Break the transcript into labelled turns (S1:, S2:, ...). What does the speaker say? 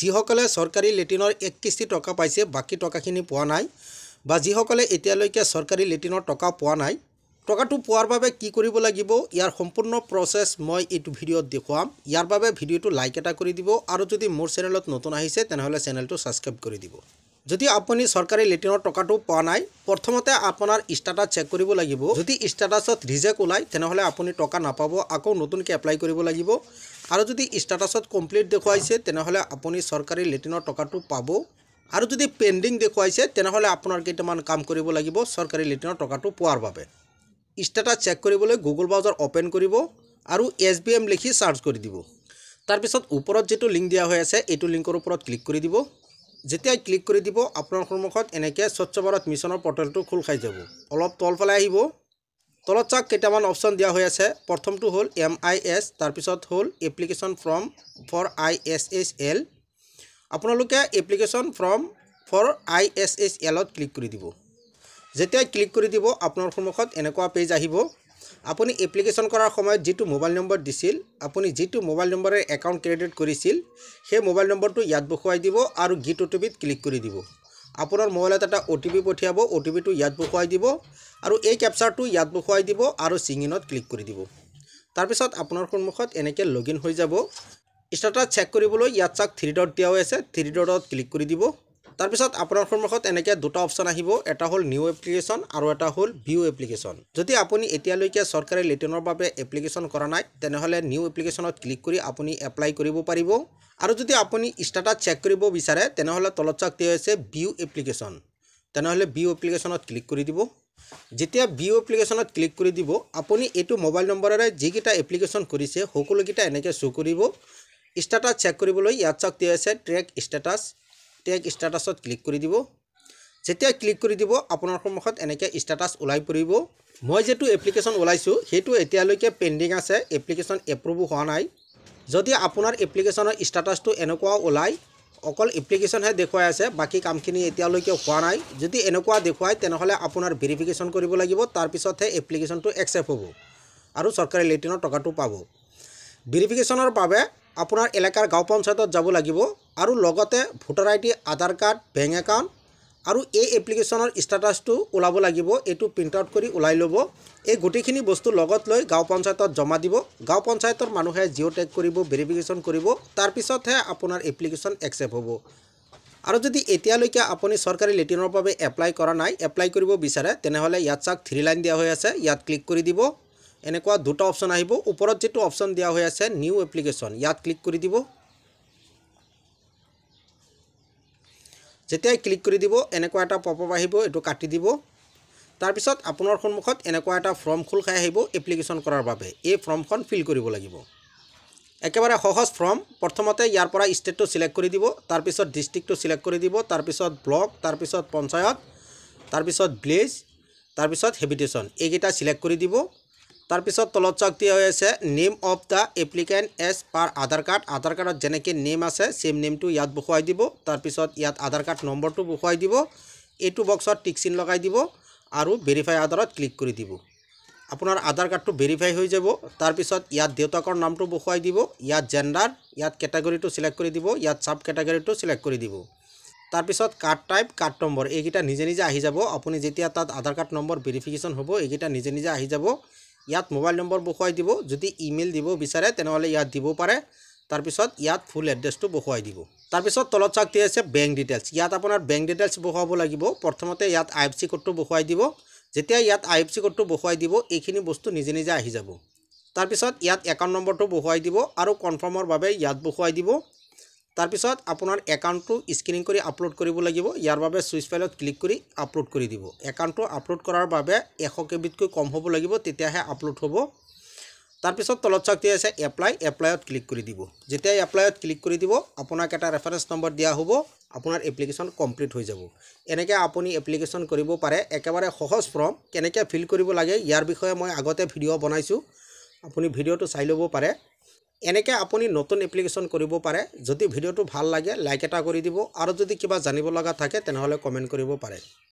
S1: যিসকলে চৰকাৰী লেটিনৰ এক কিস্তি টকা পাইছে বাকী টকাখিনি পোৱা নাই বা যিসকলে এতিয়ালৈকে চৰকাৰী লেটিনৰ টকা পোৱা নাই টকাটো পোৱাৰ বাবে কি কৰিব লাগিব ইয়াৰ সম্পূৰ্ণ প্ৰচেছ মই এইটো ভিডিঅ'ত দেখুৱাম ইয়াৰ বাবে ভিডিঅ'টো লাইক এটা কৰি দিব আৰু যদি মোৰ চেনেলত নতুন আহিছে তেনেহ'লে চেনেলটো ছাবস্ক্ৰাইব কৰি দিব যদি আপুনি চৰকাৰী লেট্ৰিনৰ টকাটো পোৱা নাই প্ৰথমতে আপোনাৰ ষ্টেটাছ চেক কৰিব লাগিব যদি ষ্টেটাছত ৰিজেক্ট ওলায় তেনেহ'লে আপুনি টকা নাপাব আকৌ নতুনকৈ এপ্লাই কৰিব লাগিব আৰু যদি ষ্টেটাছত কমপ্লিট দেখুৱাইছে তেনেহ'লে আপুনি চৰকাৰী লেট্ৰিনৰ টকাটো পাব আৰু যদি পেণ্ডিং দেখুৱাইছে তেনেহ'লে আপোনাৰ কেইটামান কাম কৰিব লাগিব চৰকাৰী লেট্ৰিনৰ টকাটো পোৱাৰ বাবে ষ্টেটাছ চেক কৰিবলৈ গুগল ব্ৰাউজাৰ অ'পেন কৰিব আৰু এছ বি এম লিখি চাৰ্চ কৰি দিব তাৰপিছত ওপৰত যিটো লিংক দিয়া হৈ আছে এইটো লিংকৰ ওপৰত ক্লিক কৰি দিব যেতিয়া ক্লিক কৰি দিব আপোনাৰ সন্মুখত এনেকে স্বচ্ছ ভাৰত মিশনেৰ প'ৰ্টেলটো খোল খাই যাব অলপ তল ফলে আহিব তলত চাক কেইটামান অপশন দিয়া হৈ আছে প্ৰথমটো হল এম আই এছ তাৰপিছত হল application form for I S S L আপোনালোকে application form for I S S এলত ক্লিক কৰি দিব যেতে ক্লিক কৰি দিব আপোনাৰ সন্মুখত এনেকুৱা পেজ আহিব আপুনি এপ্লিকেশ্যন কৰাৰ সময়ত যিটো মোবাইল নম্বৰ দিছিল আপুনি যিটো মোবাইল নম্বৰে একাউণ্ট ক্ৰেডিট কৰিছিল সেই মোবাইল নম্বৰটো ইয়াত বসুৱাই দিব আৰু গীত অ'টিপিত ক্লিক কৰি দিব আপোনাৰ মোবাইলত এটা অ' টি পি পঠিয়াব অ' টি পিটো ইয়াত বসুৱাই দিব আৰু এই কেপচাৰটো ইয়াত বসুৱাই দিব আৰু চিঙিনত ক্লিক কৰি দিব তাৰপিছত আপোনাৰ সন্মুখত এনেকৈ লগ ইন হৈ যাব ষ্টেটাছ চেক কৰিবলৈ ইয়াত চাওক থ্ৰী ডট দিয়াও আছে থ্ৰী ডটত ক্লিক কৰি দিব তাৰপিছত আপোনাৰ সন্মুখত এনেকৈ দুটা অপশ্যন আহিব এটা হ'ল নিউ এপ্লিকেশ্যন আৰু এটা হ'ল ভিউ এপ্লিকেশ্যন যদি আপুনি এতিয়ালৈকে চৰকাৰী লেটিনৰ বাবে এপ্লিকেশ্যন কৰা নাই তেনেহ'লে নিউ এপ্লিকেশ্যনত ক্লিক কৰি আপুনি এপ্লাই কৰিব পাৰিব আৰু যদি আপুনি ষ্টাটাছ চেক কৰিব বিচাৰে তেনেহ'লে তলত চাওক দিয়া হৈছে ভিউ এপ্লিকেশ্যন তেনেহ'লে ভিউ এপ্লিকেশ্যনত ক্লিক কৰি দিব যেতিয়া ভিউ এপ্লিকেশ্যনত ক্লিক কৰি দিব আপুনি এইটো মোবাইল নম্বৰেৰে যিকেইটা এপ্লিকেশ্যন কৰিছে সকলোকেইটা এনেকৈ শ্ব' কৰিব ষ্টেটাছ চেক কৰিবলৈ ইয়াত চাওক দিয়া হৈছে ট্ৰেক ষ্টেটাছ টেগ ষ্টেটাছত ক্লিক কৰি দিব যেতিয়া ক্লিক কৰি দিব আপোনাৰ সন্মুখত এনেকৈ ষ্টেটাছ ওলাই পৰিব মই যিটো এপ্লিকেশ্যন ওলাইছোঁ সেইটো এতিয়ালৈকে পেণ্ডিং আছে এপ্লিকেশ্যন এপ্ৰুভ হোৱা নাই যদি আপোনাৰ এপ্লিকেশ্যনৰ ষ্টেটাছটো এনেকুৱা ওলায় অকল এপ্লিকেশ্যনহে দেখুৱাই আছে বাকী কামখিনি এতিয়ালৈকে হোৱা নাই যদি এনেকুৱা দেখুৱায় তেনেহ'লে আপোনাৰ ভেৰিফিকেশ্যন কৰিব লাগিব তাৰপিছতহে এপ্লিকেশ্যনটো একচেপ্ট হ'ব আৰু চৰকাৰী লেট্ৰিনৰ টকাটো পাব ভেৰিফিকেশ্যনৰ বাবে আপোনাৰ এলেকাৰ গাঁও পঞ্চায়তত যাব লাগিব আৰু লগতে voter I D Aadhaar card bank account আৰু এই এপ্লিকেশ্যনৰ ষ্টেটাছটো ওলাব লাগিব এইটো প্ৰিণ্ট আউট কৰি ওলাই ল'ব এই গোটেইখিনি বস্তু লগত লৈ গাঁও পঞ্চায়তত জমা দিব গাঁও পঞ্চায়তৰ মানুহে জিঅ' টেগ কৰিব ভেৰিফিকেশ্যন কৰিব তাৰপিছতহে আপোনাৰ এপ্লিকেশ্যন একচেপ্ট হ'ব আৰু যদি এতিয়ালৈকে আপুনি চৰকাৰী লেটিনৰ বাবে এপ্লাই কৰা নাই এপ্লাই কৰিব বিচাৰে তেনেহ'লে ইয়াত চাওক থ্ৰী লাইন দিয়া হৈ আছে ইয়াত ক্লিক কৰি দিব এনেকুৱা দুটা অপশ্যন আহিব ওপৰত যিটো অপশ্যন দিয়া হৈ আছে নিউ এপ্লিকেশ্যন ইয়াত ক্লিক কৰি দিব যেতিয়াই ক্লিক কৰি দিব এনেকুৱা এটা পপআপ আহিব এইটো কাটি দিব তাৰপিছত আপোনাৰ সন্মুখত এনেকুৱা এটা ফৰ্ম খোল খাই আহিব এপ্লিকেশ্যন কৰাৰ বাবে এই ফৰ্মখন ফিল কৰিব লাগিব একেবাৰে সহজ ফৰ্ম প্ৰথমতে ইয়াৰ পৰা ষ্টেটটো ছিলেক্ট কৰি দিব তাৰপিছত ডিষ্ট্ৰিক্টটো ছিলেক্ট কৰি দিব তাৰপিছত ব্লক তাৰপিছত পঞ্চায়ত তাৰপিছত ভিলেজ তাৰপিছত হেবিটেশ্যন এইকেইটা ছিলেক্ট কৰি দিব তার পিছত তলত চক দিয়া হয়ে আছে নেম অফ দ্য এপ্লিকেন্ট এস পার আধার কার্ড আধার কার্ডত যে নেম আছে সেম নেমটো ইয়াত বসুয়াই দিব তারপর ইয়াত আধার কার্ড নম্বরটা বসুয়াই দিব এইটু বক্সত টিকচিন লগাই দিব আর ভেরিফাই আধারত ক্লিক করে দিব আপনার আধার কার্ডটা ভেরিফাই হয়ে যাব তারপর ইয়াত দেওতাকর নামটো বসুয়াই দিব ইয়াত জেন্ডার ইয়াত ক্যাটাগরিটা সিলেক্ট করে দিব ইয়াত সাব ক্যাটাগরিটা সিলেক্ট করে দিব তারপর কার্ড টাইপ কার্ড নম্বর এইকটা নিজে নিজে আহি যাব আপনি যেটা তাদের আধার কার্ড নম্বর ভেরিফিকেশন হব এইকটা নিজে নিজে আহি যাব ইয়াত মোবাইল নম্বৰ বহুৱাই দিব যদি ইমেইল দিব বিচাৰে তেনেহ'লে ইয়াত দিব পাৰে তাৰপিছত ইয়াত ফুল এড্ৰেছটো বহুৱাই দিব তাৰপিছত তলত চাওক দিয়ে আছে বেংক ডিটেইলছ ইয়াত আপোনাৰ বেংক ডিটেইলছ বহুৱাব লাগিব প্ৰথমতে ইয়াত আই এফ চি ক'ডটো বহুৱাই দিব যেতিয়া ইয়াত আই এফ চি ক'ডটো বহুৱাই দিব এইখিনি বস্তু নিজে নিজে আহি যাব তাৰপিছত ইয়াত একাউণ্ট নম্বৰটো বহুৱাই দিব আৰু কনফাৰ্মৰ বাবে ইয়াত বহুৱাই দিব তাৰপিছত আপোনাৰ একাউণ্টটো স্ক্ৰিনিং কৰি আপলোড কৰিব লাগিব ইয়াৰ বাবে ছুইচ ফাইলত ক্লিক কৰি আপলোড কৰি দিব একাউণ্টটো আপলোড কৰাৰ বাবে এশ কেবিতকৈ কম হ'ব লাগিব তেতিয়াহে আপলোড হ'ব তাৰপিছত তলত চাওক দিয়া আছে এপ্লাই এপ্লাইত ক্লিক কৰি দিব যেতিয়া এপ্লাইত ক্লিক কৰি দিব আপোনাক এটা ৰেফাৰেঞ্চ নম্বৰ দিয়া হ'ব আপোনাৰ এপ্লিকেশ্যন কমপ্লিট হৈ যাব এনেকৈ আপুনি এপ্লিকেশ্যন কৰিব পাৰে একেবাৰে সহজ ফৰ্ম কেনেকৈ ফিল কৰিব লাগে ইয়াৰ বিষয়ে মই আগতে ভিডিঅ' বনাইছোঁ আপুনি ভিডিঅ'টো চাই ল'ব পাৰে এনেকৈ আপুনি নতুন এপ্লিকেশ্যন কৰিব পাৰে যদি ভিডিঅ'টো ভাল লাগে লাইক এটা কৰি দিব আৰু যদি কিবা জানিব লগা থাকে তেনেহ'লে কমেণ্ট কৰিব পাৰে